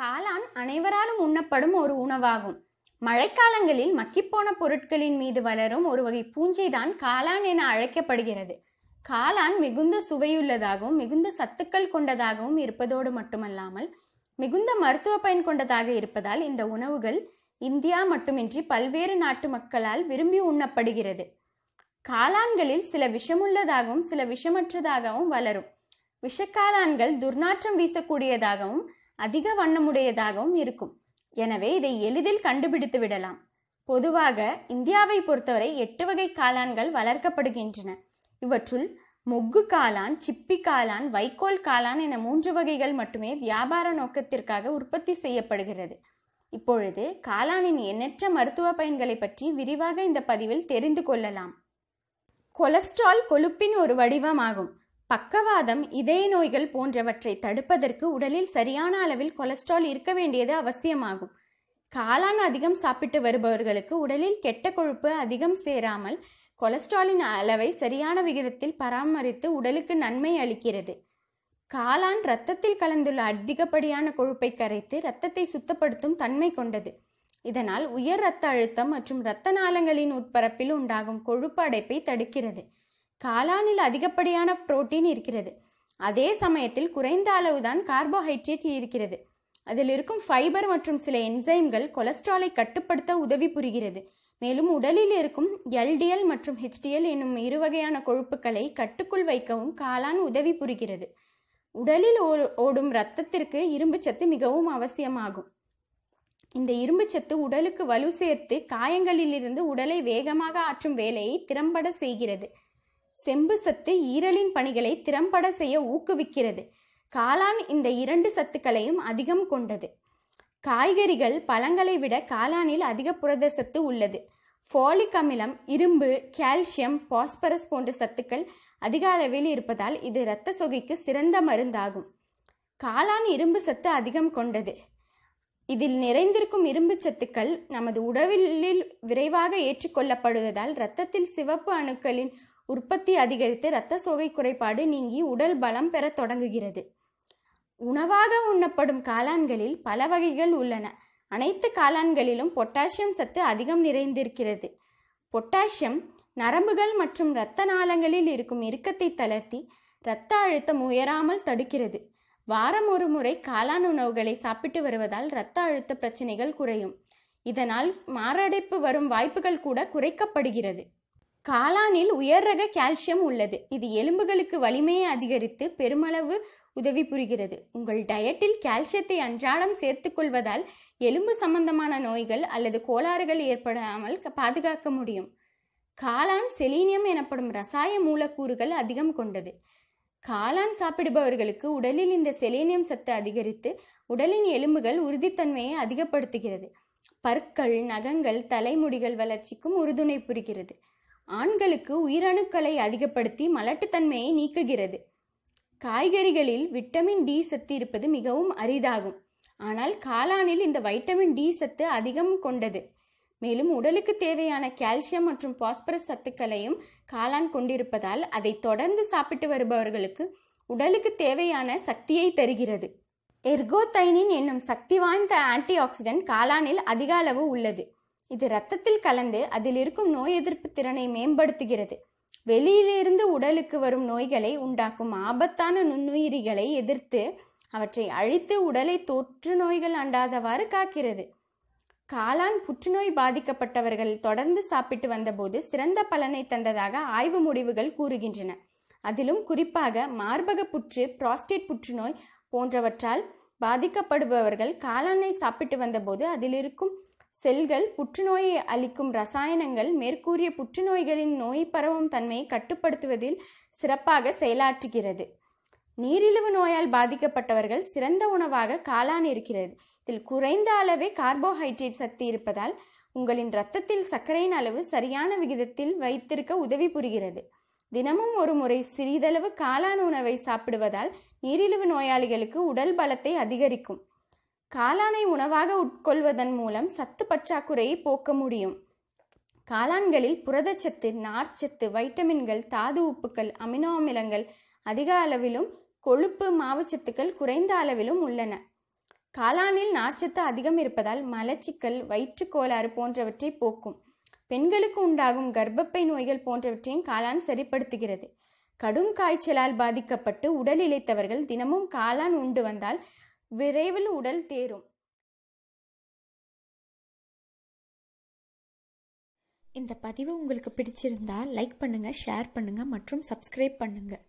காளான் அனைவராலும் உண்ணப்படும் ஒரு உணவாகும் மழைக்காலங்களில் மக்கிப்போன பொருட்களின் மீது வளரும் ஒரு வகை பூஞ்சைதான் காளான் என அழைக்கப்படுகிறது காளான் மிகுந்த சுவையுள்ளதாகவும் மிகுந்த சத்துக்கள் கொண்டதாகவும் இருப்பதோடு மட்டுமல்லாமல் மிகுந்த மருத்துவ பயன் கொண்டதாக இருப்பதால் இந்த உணவுகள் இந்தியா மட்டுமின்றி பல்வேறு நாட்டு மக்களால் விரும்பி உண்ணப்படுகிறது காளான்களில் சில விஷமுள்ளதாகவும் சில விஷமற்றதாகவும் வளரும் விஷக்காளான்கள் துர்நாற்றம் வீசக்கூடியதாகவும் அதிக வண்ணமுடையதாகவும் இருக்கும் எனவே இதை எளிதில் கண்டுபிடித்து விடலாம் பொதுவாக இந்தியாவை பொறுத்தவரை எட்டு வகை காளான்கள் வளர்க்கப்படுகின்றன இவற்றுள் மொக்கு காளான் சிப்பி காளான் வைக்கோல் காளான் என மூன்று வகைகள் மட்டுமே வியாபார நோக்கத்திற்காக உற்பத்தி செய்யப்படுகிறது இப்பொழுது காளானின் எண்ணற்ற மருத்துவ பயன்களை பற்றி விரிவாக இந்த பதிவில் தெரிந்து கொள்ளலாம் கொலஸ்ட்ரால் கொழுப்பின் ஒரு வடிவமாகும் பக்கவாதம் இதய நோய்கள் போன்றவற்றை தடுப்பதற்கு உடலில் சரியான அளவில் கொலஸ்ட்ரால் இருக்க வேண்டியது அவசியமாகும் காளான் அதிகம் சாப்பிட்டு வருபவர்களுக்கு உடலில் கெட்ட கொழுப்பு அதிகம் சேராமல் கொலஸ்ட்ராலின் அளவை சரியான விகிதத்தில் பராமரித்து உடலுக்கு நன்மை அளிக்கிறது காளான் இரத்தத்தில் கலந்துள்ள அதிகப்படியான கொழுப்பை கரைத்து இரத்தத்தை சுத்தப்படுத்தும் தன்மை கொண்டது இதனால் உயர் இரத்த அழுத்தம் மற்றும் இரத்த நாளங்களின் உட்பரப்பில் உண்டாகும் கொழுப்பு அடைப்பை தடுக்கிறது காளானில் அதிகப்படியான புரோட்டீன் இருக்கிறது அதே சமயத்தில் குறைந்த அளவுதான் கார்போஹைட்ரேட் இருக்கிறது அதில் இருக்கும் ஃபைபர் மற்றும் சில என்சைம்கள் கொலஸ்ட்ராலை கட்டுப்படுத்த உதவி புரிகிறது மேலும் உடலில் இருக்கும் எல்டிஎல் மற்றும் ஹெச்டிஎல் என்னும் இரு வகையான கொழுப்புகளை கட்டுக்குள் வைக்கவும் காளான் உதவி புரிகிறது உடலில் ஓடும் இரத்தத்திற்கு இரும்பு சத்து மிகவும் அவசியமாகும் இந்த இரும்பு சத்து உடலுக்கு வலு சேர்த்து காயங்களிலிருந்து உடலை வேகமாக ஆற்றும் வேலையை திறம்பட செய்கிறது செம்பு சத்து ஈரலின் பணிகளை திறம்பட செய்ய ஊக்குவிக்கிறது காளான் இந்த இரண்டு சத்துக்களையும் அதிகம் கொண்டது காய்கறிகள் பழங்களை விட காளானில் அதிக புரத சத்து உள்ளது ஃபாலிக் அமிலம் இரும்பு கால்சியம் பாஸ்பரஸ் போன்ற சத்துக்கள் அதிக அளவில் இருப்பதால் இது இரத்த சொகைக்கு சிறந்த மருந்தாகும் காளான் இரும்பு சத்து அதிகம் கொண்டது இதில் நிறைந்திருக்கும் இரும்பு சத்துக்கள் நமது உடலில் விரைவாக ஏற்றுக்கொள்ளப்படுவதால் இரத்தத்தில் சிவப்பு அணுக்களின் உற்பத்தி அதிகரித்து இரத்த சோகை குறைபாடு நீங்கி உடல் பலம் பெற தொடங்குகிறது உணவாக உண்ணப்படும் காளான்களில் பல வகைகள் உள்ளன அனைத்து காளான்களிலும் பொட்டாசியம் சத்து அதிகம் நிறைந்திருக்கிறது பொட்டாசியம் நரம்புகள் மற்றும் இரத்த நாளங்களில் இருக்கும் இறுக்கத்தை தளர்த்தி இரத்த அழுத்தம் உயராமல் தடுக்கிறது வாரம் ஒரு முறை காளான் உணவுகளை சாப்பிட்டு வருவதால் இரத்த அழுத்த பிரச்சனைகள் குறையும் இதனால் மாரடைப்பு வரும் வாய்ப்புகள் கூட குறைக்கப்படுகிறது காளானில் உயர் ரக கால்சியம் உள்ளது இது எலும்புகளுக்கு வலிமையை அதிகரித்து பெருமளவு உதவி புரிகிறது உங்கள் டயட்டில் கால்சியத்தை அன்றாடம் சேர்த்து கொள்வதால் எலும்பு சம்பந்தமான நோய்கள் அல்லது கோளாறுகள் ஏற்படாமல் பாதுகாக்க முடியும் காளான் செலீனியம் எனப்படும் ரசாய மூலக்கூறுகள் அதிகம் கொண்டது காளான் சாப்பிடுபவர்களுக்கு உடலில் இந்த செலீனியம் சத்து அதிகரித்து உடலின் எலும்புகள் உறுதித்தன்மையை அதிகப்படுத்துகிறது பற்கள் நகங்கள் தலைமுடிகள் வளர்ச்சிக்கும் உறுதுணை புரிகிறது ஆண்களுக்கு உயிரணுக்களை அதிகப்படுத்தி மலட்டுத்தன்மையை நீக்குகிறது காய்கறிகளில் விட்டமின் டி சத்து இருப்பது மிகவும் அரிதாகும் ஆனால் காளானில் இந்த வைட்டமின் டி சத்து அதிகம் கொண்டது மேலும் உடலுக்கு தேவையான கால்சியம் மற்றும் பாஸ்பரஸ் சத்துக்களையும் காளான் கொண்டிருப்பதால் அதை தொடர்ந்து சாப்பிட்டு வருபவர்களுக்கு உடலுக்கு தேவையான சக்தியை தருகிறது எர்கோதைனின் என்னும் சக்தி வாய்ந்த ஆன்டி ஆக்சிடென்ட் காளானில் அதிக அளவு உள்ளது இது இரத்தத்தில் கலந்து அதில் இருக்கும் நோய் எதிர்ப்பு திறனை மேம்படுத்துகிறது வெளியிலிருந்து உடலுக்கு வரும் நோய்களை உண்டாக்கும் ஆபத்தான நுண்ணுயிரிகளை எதிர்த்து அவற்றை அழித்து உடலை தொற்று நோய்கள் அண்டாதவாறு காக்கிறது காளான் புற்றுநோய் பாதிக்கப்பட்டவர்கள் தொடர்ந்து சாப்பிட்டு வந்தபோது சிறந்த பலனை தந்ததாக ஆய்வு முடிவுகள் கூறுகின்றன அதிலும் குறிப்பாக மார்பக புற்று புராஸ்டேட் புற்றுநோய் போன்றவற்றால் பாதிக்கப்படுபவர்கள் காளானை சாப்பிட்டு வந்தபோது அதிலிருக்கும் இருக்கும் செல்கள் புற்றுநோயை அளிக்கும் ரசாயனங்கள் மேற்கூறிய புற்றுநோய்களின் நோய் பரவும் தன்மையை கட்டுப்படுத்துவதில் சிறப்பாக செயலாற்றுகிறது நீரிழிவு நோயால் பாதிக்கப்பட்டவர்கள் சிறந்த உணவாக காளான் இருக்கிறது இதில் குறைந்த அளவே கார்போஹைட்ரேட் சக்தி இருப்பதால் உங்களின் இரத்தத்தில் சர்க்கரையின் அளவு சரியான விகிதத்தில் வைத்திருக்க உதவி புரிகிறது தினமும் ஒரு முறை சிறிதளவு காளான் உணவை சாப்பிடுவதால் நீரிழிவு நோயாளிகளுக்கு உடல் பலத்தை அதிகரிக்கும் காளானை உணவாக உட்கொள்வதன் மூலம் சத்து பற்றாக்குறையை போக்க முடியும் காளான்களில் புரதச்சத்து நார்ச்சத்து வைட்டமின்கள் தாது உப்புக்கள் அமினோ அமிலங்கள் அதிக அளவிலும் கொழுப்பு மாவுச்சத்துக்கள் குறைந்த அளவிலும் உள்ளன காளானில் நார்ச்சத்து அதிகம் இருப்பதால் மலச்சிக்கல் வயிற்றுக்கோளாறு போன்றவற்றை போக்கும் பெண்களுக்கு உண்டாகும் கர்ப்பப்பை நோய்கள் போன்றவற்றையும் காளான் சரிப்படுத்துகிறது கடும் காய்ச்சலால் பாதிக்கப்பட்டு உடல் இழைத்தவர்கள் தினமும் காளான் உண்டு வந்தால் விரைவில் உடல் தேரும் இந்த பதிவு உங்களுக்கு பிடிச்சிருந்தா லைக் பண்ணுங்கள் ஷேர் பண்ணுங்கள் மற்றும் சப்ஸ்கிரைப் பண்ணுங்கள்